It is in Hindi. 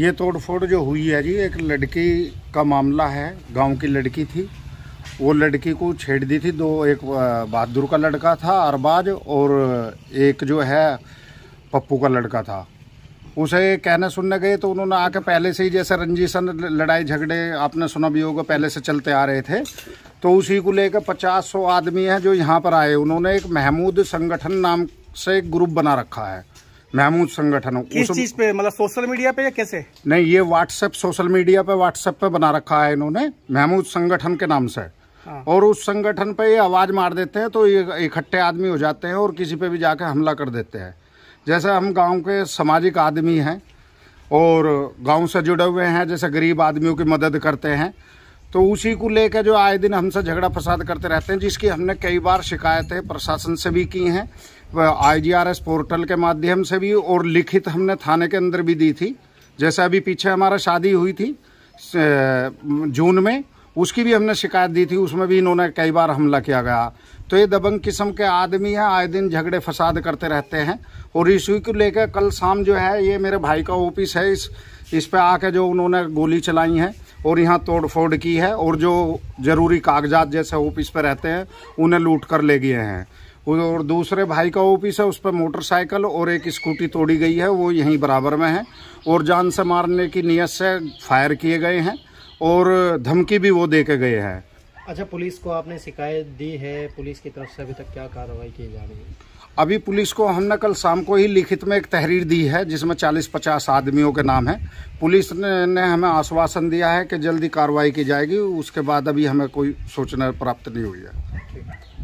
ये तोड़फोड़ जो हुई है जी एक लड़की का मामला है गांव की लड़की थी वो लड़की को छेड़ दी थी दो एक बहादुर का लड़का था अरबाज और एक जो है पप्पू का लड़का था उसे कहने सुनने गए तो उन्होंने आके पहले से ही जैसे रंजीशन लड़ाई झगड़े आपने सुना भी होगा पहले से चलते आ रहे थे तो उसी को लेकर पचास सौ आदमी हैं जो यहाँ पर आए उन्होंने एक महमूद संगठन नाम से एक ग्रुप बना रखा है महमूद संगठन किस चीज पे मतलब सोशल मीडिया पे या कैसे नहीं ये व्हाट्सएप सोशल मीडिया पे व्हाट्सएप पे बना रखा है इन्होंने महमूद संगठन के नाम से हाँ। और उस संगठन पे ये आवाज मार देते हैं तो ये इकट्ठे आदमी हो जाते हैं और किसी पे भी जाकर हमला कर देते हैं जैसे हम गांव के सामाजिक आदमी हैं और गांव से जुड़े हुए हैं जैसे गरीब आदमियों की मदद करते हैं तो उसी को लेकर जो आए दिन हमसे झगड़ा फसाद करते रहते हैं जिसकी हमने कई बार शिकायतें प्रशासन से भी की हैं आईजीआरएस पोर्टल के माध्यम से भी और लिखित हमने थाने के अंदर भी दी थी जैसे अभी पीछे हमारा शादी हुई थी जून में उसकी भी हमने शिकायत दी थी उसमें भी इन्होंने कई बार हमला किया गया तो ये दबंग किस्म के आदमी हैं आए दिन झगड़े फसाद करते रहते हैं और इसी को लेकर कल शाम जो है ये मेरे भाई का ऑफिस है इस इस पर आके जो उन्होंने गोली चलाई है और यहाँ तोड़फोड़ की है और जो ज़रूरी कागजात जैसे ऑफिस पर रहते हैं उन्हें लूट कर ले गए हैं और दूसरे भाई का ऑफिस है उस पर मोटरसाइकिल और एक स्कूटी तोड़ी गई है वो यहीं बराबर में है और जान से मारने की नीयत से फायर किए गए हैं और धमकी भी वो दे के गए हैं अच्छा पुलिस को आपने शिकायत दी है पुलिस की तरफ से अभी तक क्या कार्रवाई की जा रही है अभी पुलिस को हमने कल शाम को ही लिखित में एक तहरीर दी है जिसमें 40-50 आदमियों के नाम हैं पुलिस ने, ने हमें आश्वासन दिया है कि जल्दी कार्रवाई की जाएगी उसके बाद अभी हमें कोई सूचना प्राप्त नहीं हुई है